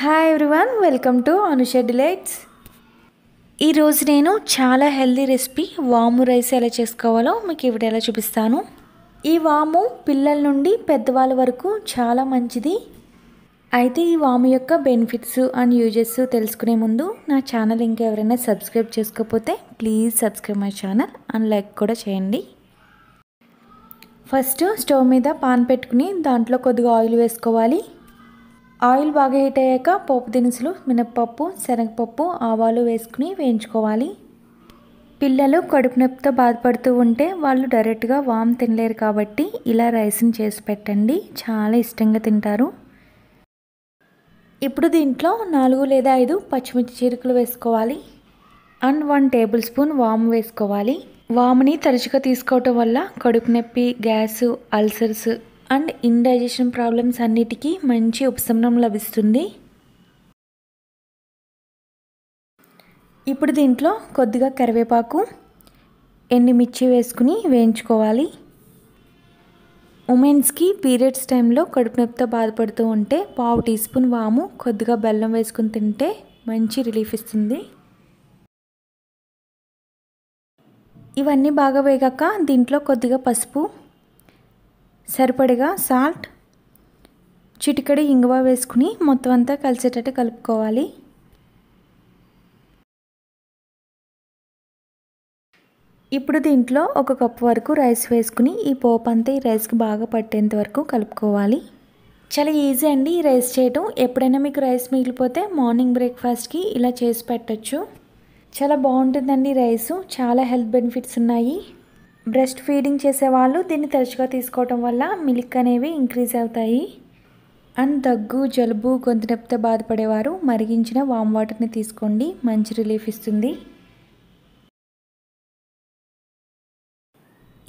hi everyone welcome to Anusha delights ఈరోజు నేను చాలా హెల్దీ రెసిపీ వాము రైస్ ఎలా చేసుకోవాలో మీకు ఇవిడ ఎలా చూపిస్తాను ఈ వాము పిల్లల నుండి పెద్దవాళ్ళ వరకు చాలా మంచిది అయితే ఈ వాము యొక్క బెనిఫిట్స్ అండ్ యూజెస్ తెలుసుకునే ముందు నా ఛానల్ ఇంకా ఎవరైనా సబ్స్క్రైబ్ చేసుకోకపోతే please subscribe my channel and like కూడా చేయండి ఫస్ట్ స్టవ్ మీద పాన్ పెట్టుకుని దాంట్లో కొద్దిగా ఆయిల్ వేసుకోవాలి ఆయిల్ బాగా హీట్ అయ్యాక పోపు దినుసులు మినప్పప్పు శనగపప్పు ఆవాలు వేసుకుని వేయించుకోవాలి పిల్లలు కడుపు నొప్పితో బాధపడుతూ ఉంటే వాళ్ళు డైరెక్ట్గా వామ్ తినలేరు కాబట్టి ఇలా రైస్ని చేసి పెట్టండి చాలా ఇష్టంగా తింటారు ఇప్పుడు దీంట్లో నాలుగు లేదా ఐదు పచ్చిమిర్చి చీరకులు వేసుకోవాలి అండ్ వన్ టేబుల్ స్పూన్ వామ్ వేసుకోవాలి వామ్ని తరచుగా తీసుకోవటం వల్ల కడుపు నొప్పి gas ulcers and indigestion problems అన్నిటికీ మంచి ఉపశమనం లభిస్తుంది ఇప్పుడు దీంట్లో కొద్దిగా కరివేపాకు ఎండిమిర్చి వేసుకుని వేయించుకోవాలి ఉమెన్స్కి పీరియడ్స్ టైంలో కడుపు నొప్పితో బాధపడుతూ ఉంటే పావు టీ స్పూన్ వాము కొద్దిగా బెల్లం వేసుకుని తింటే మంచి రిలీఫ్ ఇస్తుంది ఇవన్నీ బాగా వేగాక దీంట్లో కొద్దిగా పసుపు సరిపడగా సాల్ట్ చిటికడి ఇంగువ వేసుకుని మొత్తం అంతా కలిసేటట్టు కలుపుకోవాలి ఇప్పుడు దీంట్లో ఒక కప్పు వరకు రైస్ వేసుకుని ఈ పోపు అంతా ఈ రైస్కి బాగా పట్టేంత వరకు కలుపుకోవాలి చాలా ఈజీ అండి ఈ రైస్ చేయటం ఎప్పుడైనా మీకు రైస్ మిగిలిపోతే మార్నింగ్ బ్రేక్ఫాస్ట్కి ఇలా చేసి పెట్టచ్చు చాలా బాగుంటుందండి రైసు చాలా హెల్త్ బెనిఫిట్స్ ఉన్నాయి బ్రెస్ట్ ఫీడింగ్ చేసేవాళ్ళు దీన్ని తరచుగా తీసుకోవటం వల్ల మిల్క్ అనేవి ఇంక్రీజ్ అవుతాయి అండ్ దగ్గు జలుబు గొంతు నొప్పితో బాధపడేవారు మరిగించిన వామ్ వాటర్ని తీసుకోండి మంచి రిలీఫ్ ఇస్తుంది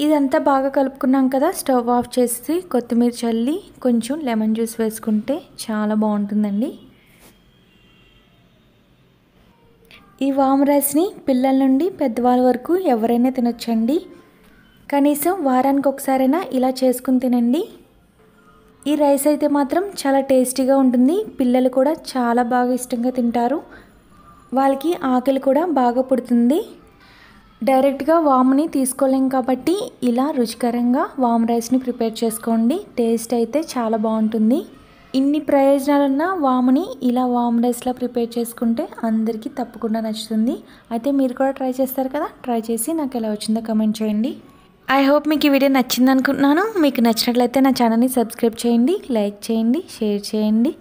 ఇదంతా బాగా కలుపుకున్నాం కదా స్టవ్ ఆఫ్ చేసి కొత్తిమీర చల్లి కొంచెం లెమన్ జ్యూస్ వేసుకుంటే చాలా బాగుంటుందండి ఈ వామ్ రైస్ని పిల్లల నుండి పెద్దవాళ్ళ వరకు ఎవరైనా తినొచ్చండి కనీసం వారానికి ఒకసారైనా ఇలా చేసుకుని తినండి ఈ రైస్ అయితే మాత్రం చాలా టేస్టీగా ఉంటుంది పిల్లలు కూడా చాలా బాగా ఇష్టంగా తింటారు వాళ్ళకి ఆకలి కూడా బాగా పుడుతుంది డైరెక్ట్గా వాముని తీసుకోలేం కాబట్టి ఇలా రుచికరంగా వామ్ రైస్ని ప్రిపేర్ చేసుకోండి టేస్ట్ అయితే చాలా బాగుంటుంది ఇన్ని ప్రయోజనాలున్న వాముని ఇలా వామ్ రైస్లా ప్రిపేర్ చేసుకుంటే అందరికీ తప్పకుండా నచ్చుతుంది అయితే మీరు కూడా ట్రై చేస్తారు కదా ట్రై చేసి నాకు ఎలా వచ్చిందో కమెంట్ చేయండి ఐ హోప్ మీకు ఈ వీడియో నచ్చింది అనుకుంటున్నాను మీకు నచ్చినట్లయితే నా ఛానల్ని సబ్స్క్రైబ్ చేయండి లైక్ చేయండి షేర్ చేయండి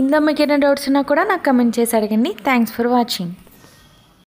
ఇందులో మీకు ఏమైనా డౌట్స్ ఉన్నా కూడా నాకు కమెంట్ చేసి అడగండి థ్యాంక్స్ ఫర్ వాచింగ్